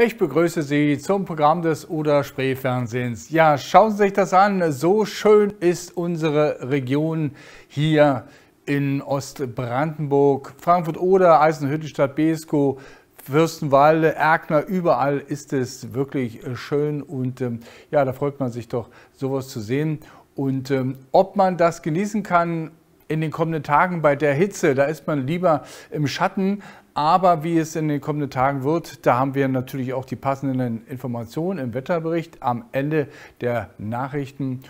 Ich begrüße Sie zum Programm des Oder Spree Fernsehens. Ja, schauen Sie sich das an. So schön ist unsere Region hier in Ostbrandenburg, Frankfurt Oder, Eisenhüttenstadt, Beeskow, Fürstenwalde, Erkner, überall ist es wirklich schön und ähm, ja, da freut man sich doch, sowas zu sehen. Und ähm, ob man das genießen kann in den kommenden Tagen bei der Hitze. Da ist man lieber im Schatten. Aber wie es in den kommenden Tagen wird, da haben wir natürlich auch die passenden Informationen im Wetterbericht am Ende der Nachrichten.